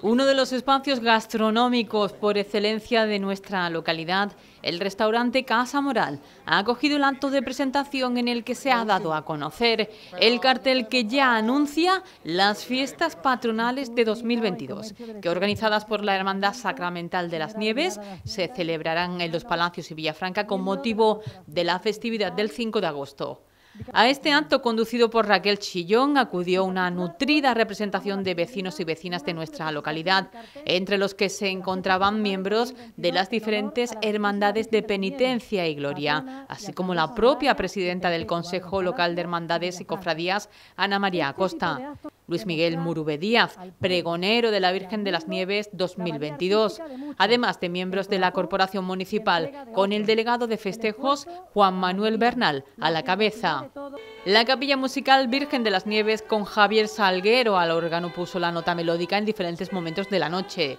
Uno de los espacios gastronómicos por excelencia de nuestra localidad, el restaurante Casa Moral, ha acogido el acto de presentación en el que se ha dado a conocer el cartel que ya anuncia las fiestas patronales de 2022, que organizadas por la Hermandad Sacramental de las Nieves se celebrarán en los Palacios y Villafranca con motivo de la festividad del 5 de agosto. A este acto conducido por Raquel Chillón acudió una nutrida representación de vecinos y vecinas de nuestra localidad, entre los que se encontraban miembros de las diferentes hermandades de penitencia y gloria, así como la propia presidenta del Consejo Local de Hermandades y Cofradías, Ana María Acosta. Luis Miguel Murube Díaz, pregonero de la Virgen de las Nieves 2022, además de miembros de la Corporación Municipal, con el delegado de festejos Juan Manuel Bernal a la cabeza. La capilla musical Virgen de las Nieves con Javier Salguero al órgano puso la nota melódica en diferentes momentos de la noche.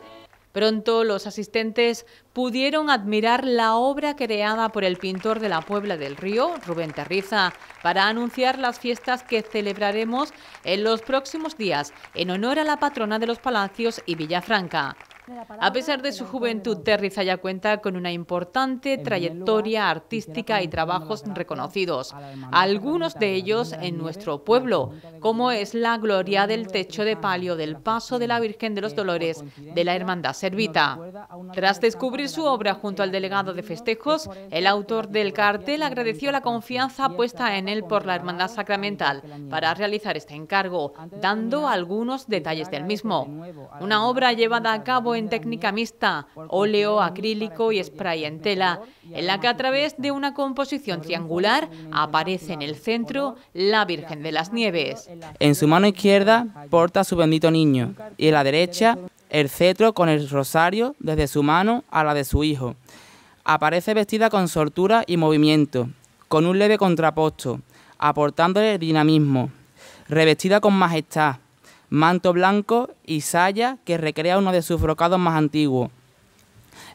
Pronto los asistentes pudieron admirar la obra creada por el pintor de la Puebla del Río, Rubén Terriza, para anunciar las fiestas que celebraremos en los próximos días en honor a la patrona de los palacios y Villafranca. A pesar de su juventud, Terry cuenta con una importante trayectoria artística y trabajos reconocidos, algunos de ellos en nuestro pueblo, como es la gloria del techo de palio del paso de la Virgen de los Dolores de la Hermandad Servita. Tras descubrir su obra junto al delegado de festejos, el autor del cartel agradeció la confianza puesta en él por la Hermandad Sacramental para realizar este encargo, dando algunos detalles del mismo. Una obra llevada a cabo en técnica mixta, óleo, acrílico y spray en tela, en la que a través de una composición triangular aparece en el centro la Virgen de las Nieves. En su mano izquierda porta a su bendito niño y en la derecha el cetro con el rosario desde su mano a la de su hijo. Aparece vestida con soltura y movimiento, con un leve contraposto, aportándole dinamismo, revestida con majestad, manto blanco y saya que recrea uno de sus brocados más antiguos.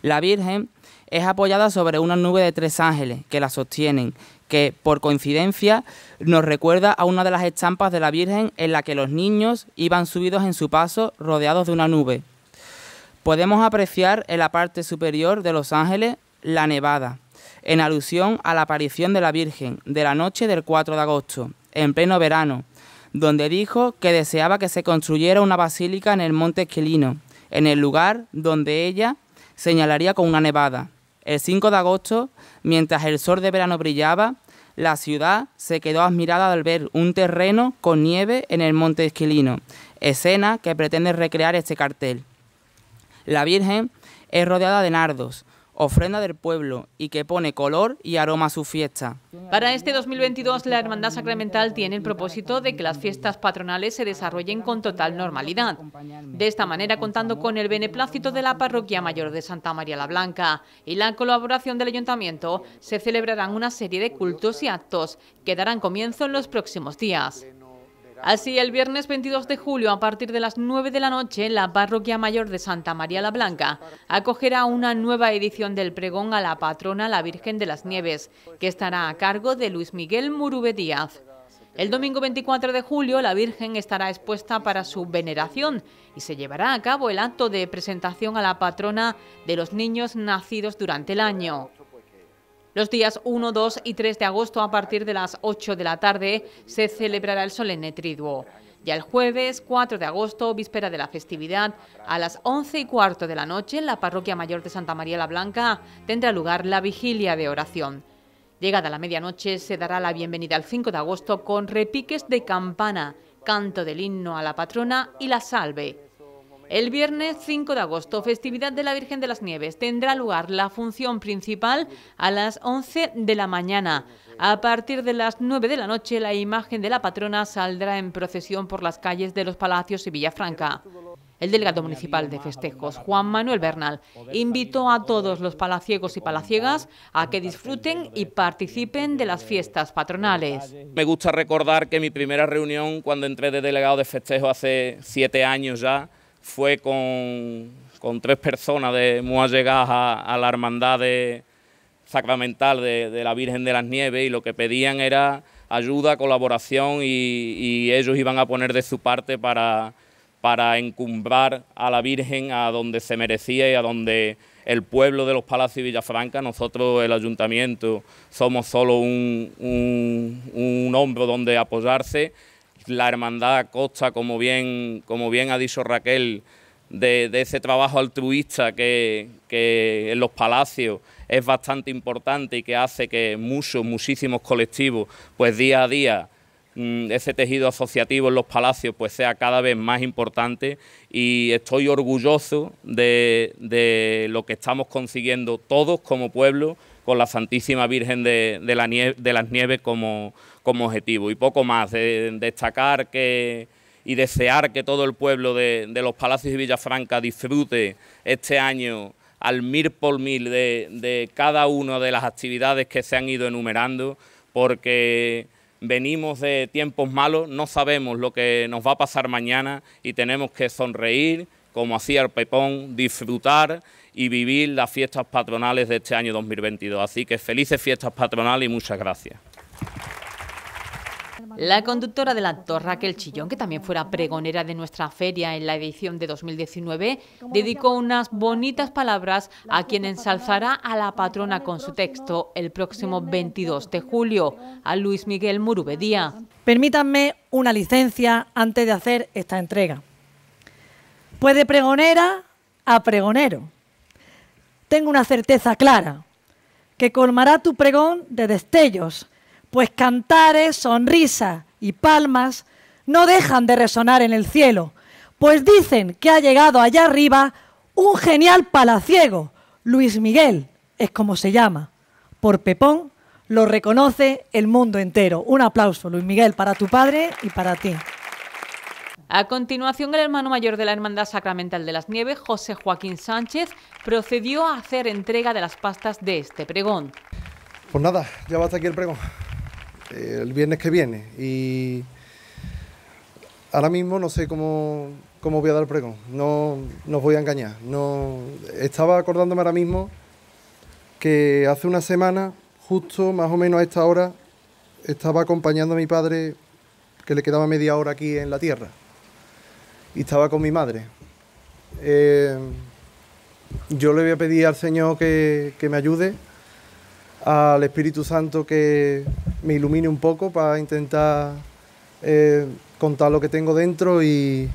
La Virgen es apoyada sobre una nube de tres ángeles que la sostienen, que por coincidencia nos recuerda a una de las estampas de la Virgen en la que los niños iban subidos en su paso rodeados de una nube. Podemos apreciar en la parte superior de los ángeles la nevada, en alusión a la aparición de la Virgen de la noche del 4 de agosto, en pleno verano, donde dijo que deseaba que se construyera una basílica en el monte Esquilino, en el lugar donde ella señalaría con una nevada. El 5 de agosto, mientras el sol de verano brillaba, la ciudad se quedó admirada al ver un terreno con nieve en el monte Esquilino, escena que pretende recrear este cartel. La Virgen es rodeada de nardos, ofrenda del pueblo y que pone color y aroma a su fiesta. Para este 2022, la Hermandad Sacramental tiene el propósito de que las fiestas patronales se desarrollen con total normalidad. De esta manera, contando con el beneplácito de la Parroquia Mayor de Santa María la Blanca y la colaboración del Ayuntamiento, se celebrarán una serie de cultos y actos que darán comienzo en los próximos días. Así, el viernes 22 de julio, a partir de las 9 de la noche, la Parroquia Mayor de Santa María la Blanca acogerá una nueva edición del pregón a la patrona la Virgen de las Nieves, que estará a cargo de Luis Miguel Murube Díaz. El domingo 24 de julio, la Virgen estará expuesta para su veneración y se llevará a cabo el acto de presentación a la patrona de los niños nacidos durante el año. Los días 1, 2 y 3 de agosto, a partir de las 8 de la tarde, se celebrará el solemne triduo. Y el jueves 4 de agosto, víspera de la festividad, a las 11 y cuarto de la noche, en la parroquia mayor de Santa María la Blanca, tendrá lugar la vigilia de oración. Llegada la medianoche, se dará la bienvenida al 5 de agosto con repiques de campana, canto del himno a la patrona y la salve. El viernes 5 de agosto, festividad de la Virgen de las Nieves, tendrá lugar la función principal a las 11 de la mañana. A partir de las 9 de la noche, la imagen de la patrona saldrá en procesión por las calles de los Palacios y Villafranca. El delegado municipal de festejos, Juan Manuel Bernal, invitó a todos los palaciegos y palaciegas a que disfruten y participen de las fiestas patronales. Me gusta recordar que mi primera reunión, cuando entré de delegado de festejo hace siete años ya, fue con, tres personas de muy allegadas a, la hermandad sacramental de, la Virgen de las Nieves y lo que pedían era ayuda, colaboración y, ellos iban a poner de su parte para, encumbrar a la Virgen a donde se merecía y a donde el pueblo de los Palacios y Villafranca, nosotros el ayuntamiento somos solo un, un hombro donde apoyarse la hermandad Costa, como bien, como bien ha dicho Raquel, de, ese trabajo altruista que, en los palacios es bastante importante y que hace que muchos, muchísimos colectivos, pues día a día, mm, ese tejido asociativo en los palacios pues sea cada vez más importante y estoy orgulloso de lo que estamos consiguiendo todos como pueblo con la Santísima Virgen de, las Nieves como, objetivo. Y poco más, de, destacar que y desear que todo el pueblo de, los Palacios de Villafranca disfrute este año al mil por mil de cada una de las actividades que se han ido enumerando, porque venimos de tiempos malos, no sabemos lo que nos va a pasar mañana y tenemos que sonreír, como hacía el Pepón, disfrutar y vivir las fiestas patronales de este año 2022. Así que felices fiestas patronales y muchas gracias. La conductora de la Torre, Raquel Chillón, que también fuera pregonera de nuestra feria en la edición de 2019, dedicó unas bonitas palabras a quien ensalzará a la patrona con su texto el próximo 22 de julio, a Luis Miguel Murubedía. Permítanme una licencia antes de hacer esta entrega. Pues de pregonera a pregonero. Tengo una certeza clara, que colmará tu pregón de destellos, pues cantares, sonrisa y palmas no dejan de resonar en el cielo, pues dicen que ha llegado allá arriba un genial palaciego, Luis Miguel, es como se llama. Por Pepón lo reconoce el mundo entero. Un aplauso, Luis Miguel, para tu padre y para ti. A continuación, el hermano mayor de la Hermandad Sacramental de las Nieves, José Joaquín Sánchez, procedió a hacer entrega de las pastas de este pregón. Pues nada, ya va hasta aquí el pregón, el viernes que viene. Y ahora mismo no sé cómo, voy a dar el pregón, no, no os voy a engañar. No, estaba acordándome ahora mismo que hace una semana, justo más o menos a esta hora, estaba acompañando a mi padre que le quedaba media hora aquí en la tierra y estaba con mi madre. Eh, yo le voy a pedir al Señor que, me ayude, al Espíritu Santo que me ilumine un poco para intentar eh, contar lo que tengo dentro y,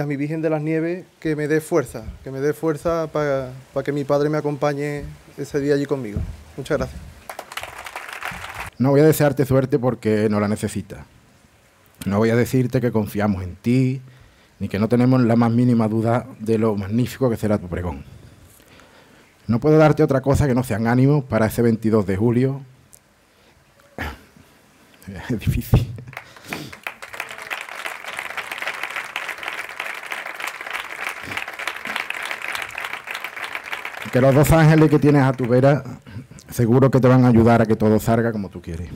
a mi Virgen de las Nieves que me dé fuerza, que me dé fuerza para, para que mi padre me acompañe ese día allí conmigo. Muchas gracias. No voy a desearte suerte porque no la necesitas. No voy a decirte que confiamos en ti, ni que no tenemos la más mínima duda de lo magnífico que será tu pregón. No puedo darte otra cosa que no sean ánimos para ese 22 de julio. es difícil. que los dos ángeles que tienes a tu vera seguro que te van a ayudar a que todo salga como tú quieres.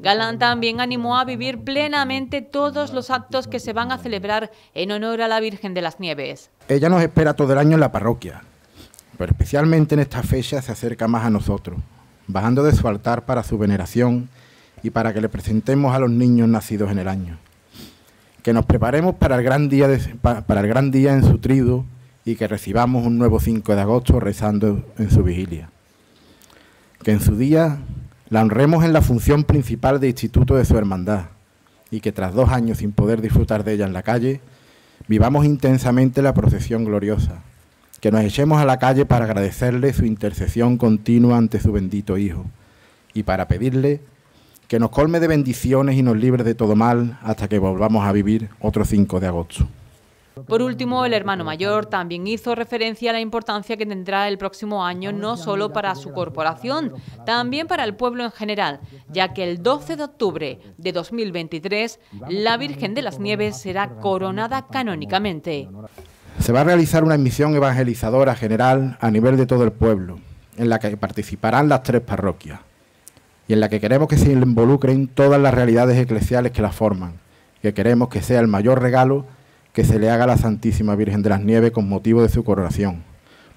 Galán también animó a vivir plenamente todos los actos que se van a celebrar en honor a la Virgen de las Nieves. Ella nos espera todo el año en la parroquia, pero especialmente en esta fecha se acerca más a nosotros, bajando de su altar para su veneración y para que le presentemos a los niños nacidos en el año. Que nos preparemos para el gran día, para el gran día en su trido y que recibamos un nuevo 5 de agosto rezando en su vigilia que en su día la honremos en la función principal de instituto de su hermandad y que tras dos años sin poder disfrutar de ella en la calle, vivamos intensamente la procesión gloriosa, que nos echemos a la calle para agradecerle su intercesión continua ante su bendito Hijo y para pedirle que nos colme de bendiciones y nos libre de todo mal hasta que volvamos a vivir otro 5 de agosto. Por último, el hermano mayor también hizo referencia a la importancia que tendrá el próximo año no solo para su corporación, también para el pueblo en general, ya que el 12 de octubre de 2023 la Virgen de las Nieves será coronada canónicamente. Se va a realizar una emisión evangelizadora general a nivel de todo el pueblo, en la que participarán las tres parroquias y en la que queremos que se involucren todas las realidades eclesiales que la forman, que queremos que sea el mayor regalo que se le haga a la Santísima Virgen de las Nieves con motivo de su coronación,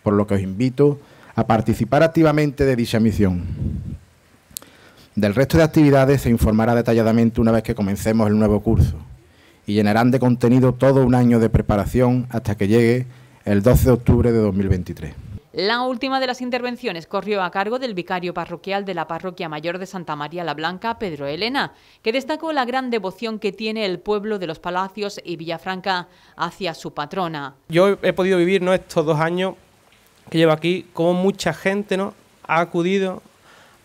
por lo que os invito a participar activamente de dicha misión. Del resto de actividades se informará detalladamente una vez que comencemos el nuevo curso y llenarán de contenido todo un año de preparación hasta que llegue el 12 de octubre de 2023. La última de las intervenciones corrió a cargo del vicario parroquial de la Parroquia Mayor de Santa María la Blanca, Pedro Elena, que destacó la gran devoción que tiene el pueblo de los Palacios y Villafranca hacia su patrona. Yo he podido vivir ¿no? estos dos años que llevo aquí, como mucha gente ¿no? ha acudido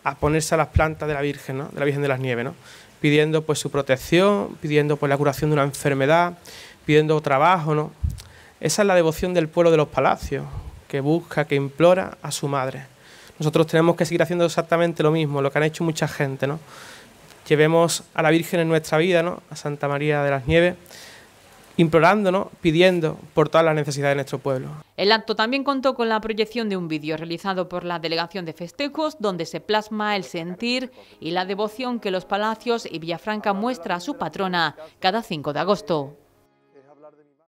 a ponerse a las plantas de la Virgen, de la Virgen de las Nieves, ¿no? pidiendo pues su protección, pidiendo pues la curación de una enfermedad, pidiendo trabajo, ¿no? Esa es la devoción del pueblo de los palacios, que busca, que implora a su madre. Nosotros tenemos que seguir haciendo exactamente lo mismo, lo que han hecho mucha gente, ¿no? Llevemos a la Virgen en nuestra vida, ¿no? A Santa María de las Nieves, implorándonos, pidiendo por todas las necesidades de nuestro pueblo. El acto también contó con la proyección de un vídeo realizado por la Delegación de Festejos, donde se plasma el sentir y la devoción que los palacios y Villafranca muestra a su patrona cada 5 de agosto.